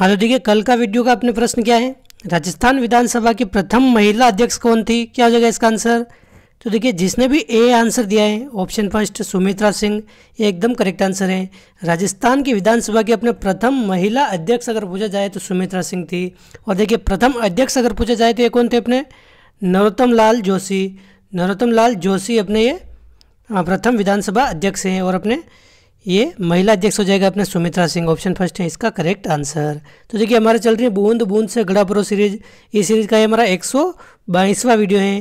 हाँ तो देखिए कल का वीडियो का अपने प्रश्न क्या है राजस्थान विधानसभा की प्रथम महिला अध्यक्ष कौन थी क्या हो जाएगा इसका आंसर तो देखिए जिसने भी ए आंसर दिया है ऑप्शन फर्स्ट सुमित्रा सिंह ये एकदम करेक्ट आंसर है राजस्थान की विधानसभा की अपने प्रथम महिला अध्यक्ष अगर पूछा जाए तो सुमित्रा सिंह थी और देखिए प्रथम अध्यक्ष अगर पूछा जाए तो ये कौन थे अपने नरोत्तम लाल जोशी नरोत्तम लाल जोशी अपने ये हाँ, प्रथम विधानसभा अध्यक्ष हैं और अपने ये महिला अध्यक्ष हो जाएगा अपने सुमित्रा सिंह ऑप्शन फर्स्ट है इसका करेक्ट आंसर तो देखिए हमारे चल रही है बूंद बूंद से प्रो सीरीज ये सीरीज का ये हमारा एक बाईसवा वीडियो है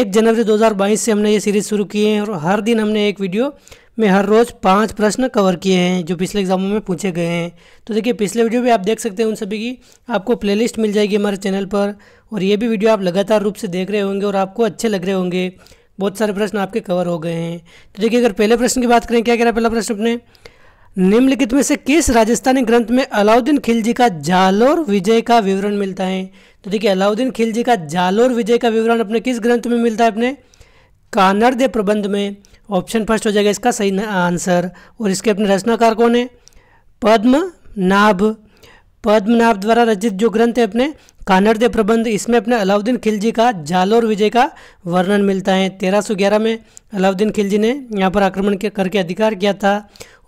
एक जनवरी 2022 से हमने ये सीरीज शुरू की है और हर दिन हमने एक वीडियो में हर रोज़ पांच प्रश्न कवर किए हैं जो पिछले एग्जामों में पूछे गए हैं तो देखिए पिछले वीडियो भी आप देख सकते हैं उन सभी की आपको प्ले मिल जाएगी हमारे चैनल पर और ये भी वीडियो आप लगातार रूप से देख रहे होंगे और आपको अच्छे लग रहे होंगे बहुत सारे प्रश्न आपके कवर हो गए हैं तो देखिए अगर पहले प्रश्न की बात करें क्या कह रहा है पहला प्रश्न अपने निम्नलिखित में से किस राजस्थानी ग्रंथ में अलाउद्दीन खिलजी का जालोर विजय का विवरण मिलता है तो देखिए अलाउद्दीन खिलजी का जालोर विजय का विवरण अपने किस ग्रंथ में मिलता है अपने कानर्द प्रबंध में ऑप्शन फर्स्ट हो जाएगा इसका सही आंसर और इसके अपने रचनाकार कौन है पद्म नाभ पद्मनाभ द्वारा रचित जो ग्रंथ है अपने कानड़दे प्रबंध इसमें अपने अलाउद्दीन खिलजी का जालोर विजय का वर्णन मिलता है तेरह सौ ग्यारह में अलाउद्दीन खिलजी ने यहाँ पर आक्रमण करके अधिकार किया था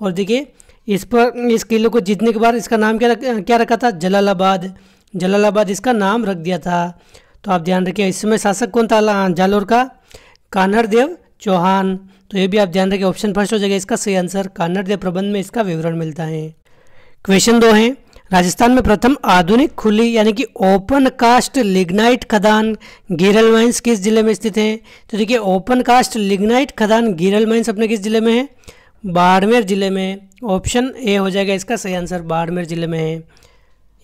और देखिए इस पर इस किले को जीतने के बाद इसका नाम क्या क्या रखा था जलालाबाद जलालाबाद इसका नाम रख दिया था तो आप ध्यान रखिए इस समय शासक कौन था जालोर का देव चौहान तो ये भी आप ध्यान रखिए ऑप्शन फर्स्ट हो जाएगा इसका सही आंसर देव प्रबंध में इसका विवरण मिलता है क्वेश्चन दो है राजस्थान में प्रथम आधुनिक खुली यानी कि ओपन कास्ट लिग्नाइट खदान गिरल माइंस किस जिले में स्थित है तो देखिए ओपन कास्ट लिग्नाइट खदान गिरल माइंस अपने किस जिले में है बाड़मेर जिले में ऑप्शन ए हो जाएगा इसका सही आंसर बाड़मेर जिले में है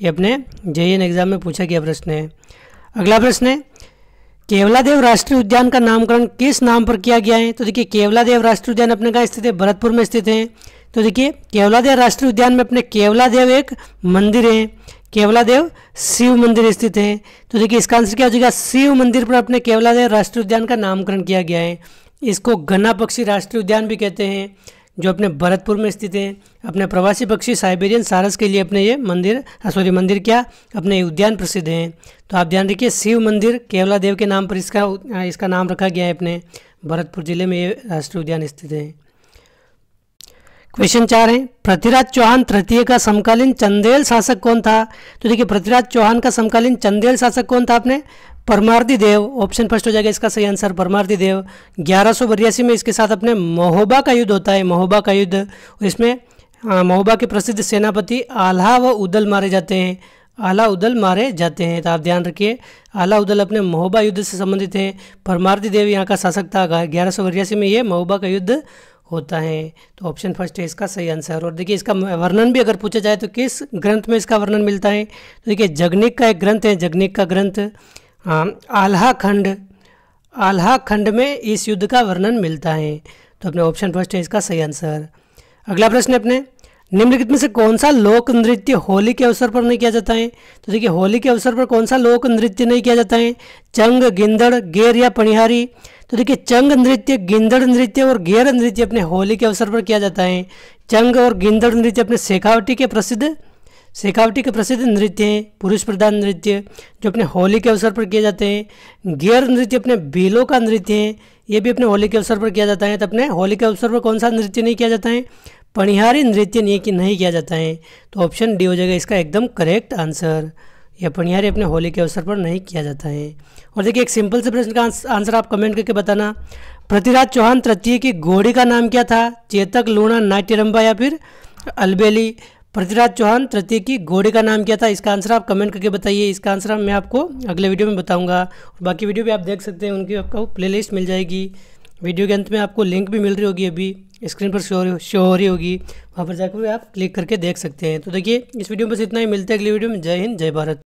ये अपने जय एग्जाम में पूछा गया प्रश्न है अगला प्रश्न है केवलादेव राष्ट्रीय उद्यान का नामकरण किस नाम पर किया गया है तो देखिए केवलादेव राष्ट्रीय उद्यान अपने कहाँ स्थित है भरतपुर में स्थित है तो देखिए केवलादेव राष्ट्रीय उद्यान में अपने केवला देव एक मंदिर है केवला देव शिव मंदिर स्थित है तो देखिए इसका आंसर क्या हो जाएगा शिव मंदिर पर अपने केवलादेव राष्ट्रीय उद्यान का नामकरण किया गया है इसको घना पक्षी राष्ट्रीय उद्यान भी कहते हैं जो अपने भरतपुर में स्थित है अपने प्रवासी पक्षी साइबेरियन सारस के लिए अपने ये मंदिर सॉरी मंदिर क्या अपने उद्यान प्रसिद्ध हैं तो आप ध्यान रखिए शिव मंदिर केवला देव के नाम पर इसका इसका नाम रखा गया है अपने भरतपुर जिले में ये राष्ट्रीय उद्यान स्थित है क्वेश्चन चार है पृथ्वीराज चौहान तृतीय का समकालीन चंदेल शासक कौन था तो देखिए पृथ्वीराज चौहान का समकालीन चंदेल शासक कौन था आपने परमार्दी देव ऑप्शन फर्स्ट हो जाएगा इसका सही आंसर परमार्दी देव ग्यारह में इसके साथ अपने महोबा का युद्ध होता है महोबा का युद्ध इसमें महोबा के प्रसिद्ध सेनापति आल्हा व उदल मारे जाते हैं आला उदल मारे जाते हैं तो आप ध्यान रखिए आला उदल अपने महोबा युद्ध से संबंधित हैं परमार्दी देव यहाँ का शासक था ग्यारह सौ में ये महोबा का युद्ध होता है तो ऑप्शन फर्स्ट है इसका सही आंसर और देखिए इसका वर्णन भी अगर पूछा जाए तो किस ग्रंथ में इसका वर्णन मिलता है तो देखिए जगनिक का एक ग्रंथ है जगनिक का ग्रंथ आल्हा खंड आल्हा खंड में इस युद्ध का वर्णन मिलता है तो अपने ऑप्शन फर्स्ट है इसका सही आंसर अगला प्रश्न अपने निम्नलिखित में से कौन सा लोक नृत्य होली के अवसर पर नहीं किया जाता है तो देखिए होली के अवसर पर कौन सा लोक नृत्य नहीं किया जाता है चंग गिंदड़ गेर या पणिहारी तो देखिए चंग नृत्य गिंदड़ नृत्य और गेर नृत्य अपने होली के अवसर पर किया जाता है चंग और गिंदड़ नृत्य अपने शेखावटी के प्रसिद्ध शेखावटी के प्रसिद्ध नृत्य हैं पुरुष प्रधान नृत्य जो अपने होली के अवसर पर किए जाते हैं गेर नृत्य अपने बीलों का नृत्य है ये भी अपने होली के अवसर पर किया जाता है तो अपने होली के अवसर पर कौन सा नृत्य नहीं किया जाता है पणिहारी नृत्य नहीं कि नहीं किया जाता है तो ऑप्शन डी हो जाएगा इसका एकदम करेक्ट आंसर यह पणिहारी अपने होली के अवसर पर नहीं किया जाता है और देखिए एक सिंपल से प्रश्न का आंसर आप कमेंट करके बताना पृथ्वीराज चौहान तृतीय की घोड़ी का नाम क्या था चेतक लूणा नाट्यरंबा या फिर अलबेली पृथ्वीराज चौहान तृतीय की घोड़े का नाम क्या था इसका आंसर आप कमेंट करके बताइए इसका आंसर मैं आपको अगले वीडियो में बताऊँगा और बाकी वीडियो भी आप देख सकते हैं उनकी आपको प्ले मिल जाएगी वीडियो के अंत में आपको लिंक भी मिल रही होगी अभी स्क्रीन पर शो शो हो रही होगी वहाँ पर जाकर भी आप क्लिक करके देख सकते हैं तो देखिए इस वीडियो में बस इतना ही मिलता है अगली वीडियो में जय हिंद जय भारत